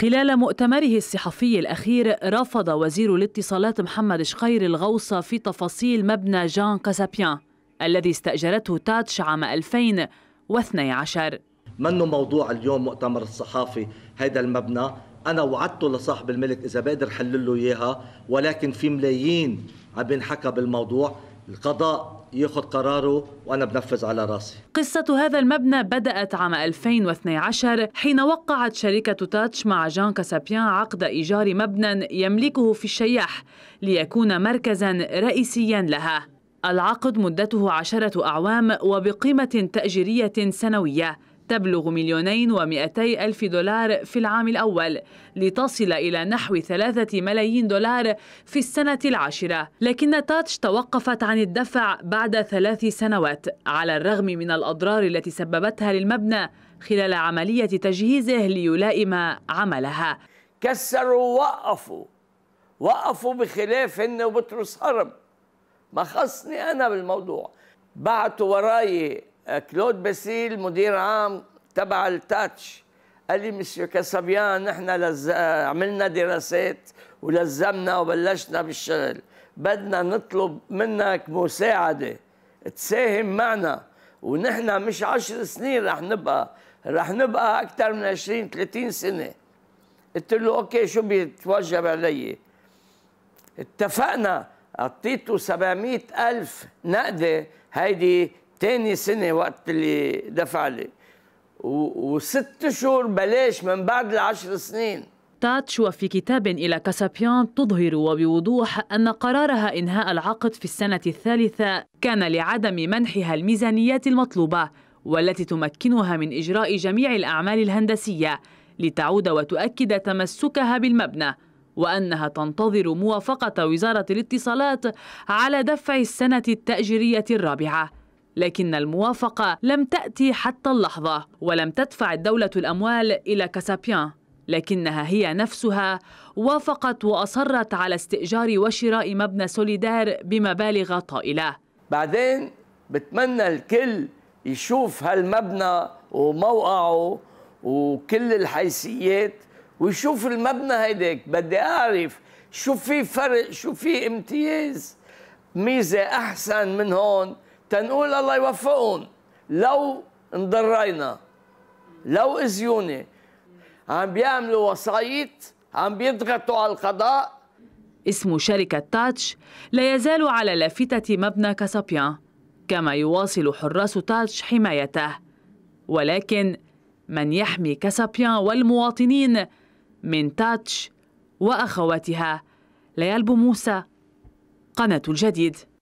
خلال مؤتمره الصحفي الأخير رفض وزير الاتصالات محمد شقير الغوص في تفاصيل مبنى جان كاسابيان الذي استأجرته تاتش عام 2012 منه موضوع اليوم مؤتمر الصحافي هذا المبنى انا وعدته لصاحب الملك اذا بقدر حلله اياها ولكن في ملايين عم بينحكى بالموضوع القضاء ياخذ قراره وانا بنفذ على راسي. قصة هذا المبنى بدأت عام 2012 حين وقعت شركة تاتش مع جان كاسابيان عقد ايجار مبنى يملكه في الشياح ليكون مركزا رئيسيا لها. العقد مدته عشرة أعوام وبقيمة تأجيرية سنوية تبلغ مليونين ومئتي ألف دولار في العام الأول لتصل إلى نحو ثلاثة ملايين دولار في السنة العاشرة لكن تاتش توقفت عن الدفع بعد ثلاث سنوات على الرغم من الأضرار التي سببتها للمبنى خلال عملية تجهيزه ليلائم عملها كسروا وقفوا وقفوا بخلاف هن وبطرس هرب ما خصني أنا بالموضوع بعتوا وراي كلود باسيل مدير عام تبع التاتش قال لي مسيو كاسابيان نحن لز... عملنا دراسات ولزمنا وبلشنا بالشغل بدنا نطلب منك مساعده تساهم معنا ونحن مش عشر سنين رح نبقى رح نبقى اكثر من 20 30 سنه قلت له اوكي شو بيتوجب علي اتفقنا اعطيته 700 الف نقده هيدي تاني سنه وقت اللي دفع لي وست شهور بلاش من بعد العشر سنين تاتش وفي كتاب إلى كاسابيان تظهر وبوضوح أن قرارها إنهاء العقد في السنة الثالثة كان لعدم منحها الميزانيات المطلوبة والتي تمكنها من إجراء جميع الأعمال الهندسية لتعود وتؤكد تمسكها بالمبنى وأنها تنتظر موافقة وزارة الاتصالات على دفع السنة التأجيرية الرابعة لكن الموافقة لم تأتي حتى اللحظة ولم تدفع الدولة الأموال إلى كاسابيان لكنها هي نفسها وافقت وأصرت على استئجار وشراء مبنى سوليدار بمبالغ طائلة بعدين بتمنى الكل يشوف هالمبنى وموقعه وكل الحيثيات ويشوف المبنى هيداك بدي أعرف شو في فرق شو في امتياز ميزة أحسن من هون تنقول الله يوفقهم لو انضرينا لو ازيوني عم بيعملوا وسايط عم بيضغطوا على القضاء اسم شركة تاتش لا يزال على لافتة مبنى كاسابيان كما يواصل حراس تاتش حمايته ولكن من يحمي كاسابيان والمواطنين من تاتش وأخواتها ليال موسى قناة الجديد